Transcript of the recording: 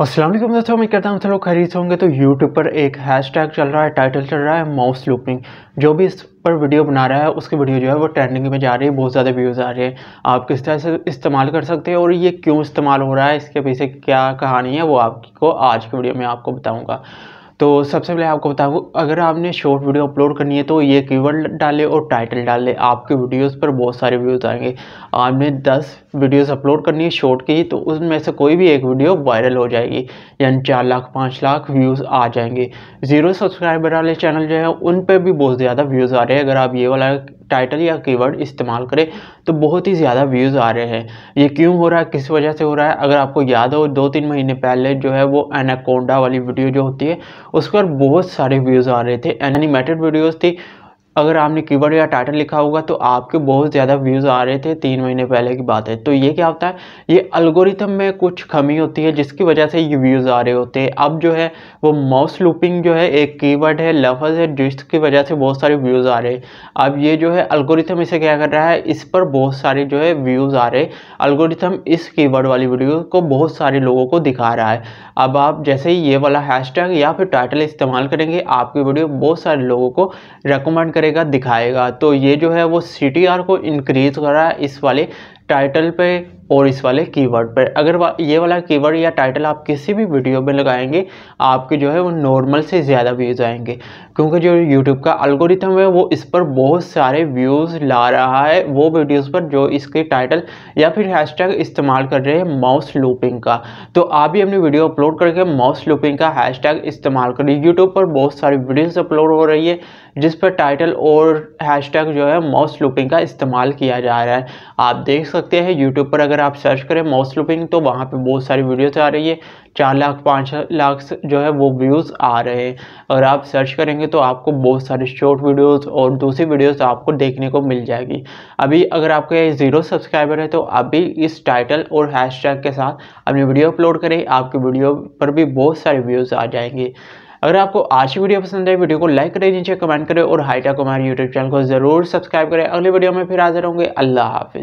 असलम दोस्तों उम्मीद करता हूँ तो लोग खरीद होंगे तो YouTube पर एक हैशटैग चल रहा है टाइटल चल रहा है माउस लूपिंग जो भी इस पर वीडियो बना रहा है उसकी वीडियो जो है वो ट्रेंडिंग में जा रही है बहुत ज़्यादा व्यूज़ आ रहे हैं आप किस तरह से इस्तेमाल कर सकते हैं और ये क्यों इस्तेमाल हो रहा है इसके पीछे क्या कहानी है वो आपको आज की वीडियो में आपको बताऊँगा तो सबसे पहले आपको बताऊँ अगर आपने शॉर्ट वीडियो अपलोड करनी है तो ये कीवर्ड डालें और टाइटल डालें आपके वीडियोस पर बहुत सारे व्यूज़ आएंगे आपने 10 वीडियोस अपलोड करनी है शॉर्ट की तो उसमें से कोई भी एक वीडियो वायरल हो जाएगी यानी चार लाख पाँच लाख व्यूज़ आ जाएंगे ज़ीरो सब्सक्राइबर वाले चैनल जो है उन पर भी बहुत ज़्यादा व्यूज़ आ रहे हैं अगर आप ये वाला टाइटल या कीवर्ड इस्तेमाल करें तो बहुत ही ज़्यादा व्यूज़ आ रहे हैं ये क्यों हो रहा है किस वजह से हो रहा है अगर आपको याद हो दो तीन महीने पहले जो है वो एनाकोंडा वाली वीडियो जो होती है उस पर बहुत सारे व्यूज़ आ रहे थे एनिमेटेड वीडियोज़ थी अगर आपने कीवर्ड या टाइटल लिखा होगा तो आपके बहुत ज़्यादा व्यूज़ आ रहे थे तीन महीने पहले की बात है तो ये क्या होता है ये अल्गोरिथम में कुछ कमी होती है जिसकी वजह से ये व्यूज़ आ रहे होते हैं अब जो है वो माउस लूपिंग जो है एक कीवर्ड है लफज है जिसकी वजह से बहुत सारे व्यूज़ आ रहे हैं अब ये जो है अल्गोरिथम इसे क्या कर रहा है इस पर बहुत सारे जो है व्यूज़ आ रहे अलगोरिथम इस की वाली वीडियो को बहुत सारे लोगों को दिखा रहा है अब आप जैसे ही ये वाला हैश या फिर टाइटल इस्तेमाल करेंगे आपकी वीडियो बहुत सारे लोगों को रिकमेंड करें करेगा दिखाएगा तो ये जो है वो सी को इंक्रीज़ कर रहा है इस वाले टाइटल पे और इस वाले कीवर्ड पर अगर वा, ये वाला कीवर्ड या टाइटल आप किसी भी वीडियो में लगाएंगे आपके जो है वो नॉर्मल से ज़्यादा व्यूज़ आएंगे क्योंकि जो यूट्यूब का अल्गोरिथम है वो इस पर बहुत सारे व्यूज़ ला रहा है वो वीडियोज़ पर जो इसके टाइटल या फिर हैशटैग इस्तेमाल कर रहे हैं माउस लूपिंग का तो आप भी अपनी वीडियो अपलोड करके माउस लूपिंग का हैश इस्तेमाल करिए यूट्यूब पर बहुत सारी वीडियोज़ अपलोड हो रही है जिस पर टाइटल और हैशटैग जो है माउस लूपिंग का इस्तेमाल किया जा रहा है आप देख सकते हैं यूट्यूब पर अगर आप सर्च करें माउस लूपिंग तो वहाँ पे बहुत सारी वीडियोस आ रही है चार लाख पाँच लाख जो है वो व्यूज़ आ रहे हैं और आप सर्च करेंगे तो आपको बहुत सारे शॉर्ट वीडियोस और दूसरी वीडियोस आपको देखने को मिल जाएगी अभी अगर आपके ज़ीरो सब्सक्राइबर है तो अभी इस टाइटल और हैशटैग के साथ अपनी वीडियो अपलोड करें आपकी वीडियो पर भी बहुत सारे व्यूज़ आ जाएंगे अगर आपको आज की वीडियो पसंद है वीडियो को लाइक करें नीचे कमेंट करें और हाईटेक हमारे यूट्यूब चैनल को जरूर सब्सक्राइब करें अगली वीडियो में फिर हाजिर होंगे अल्लाह हाफिज़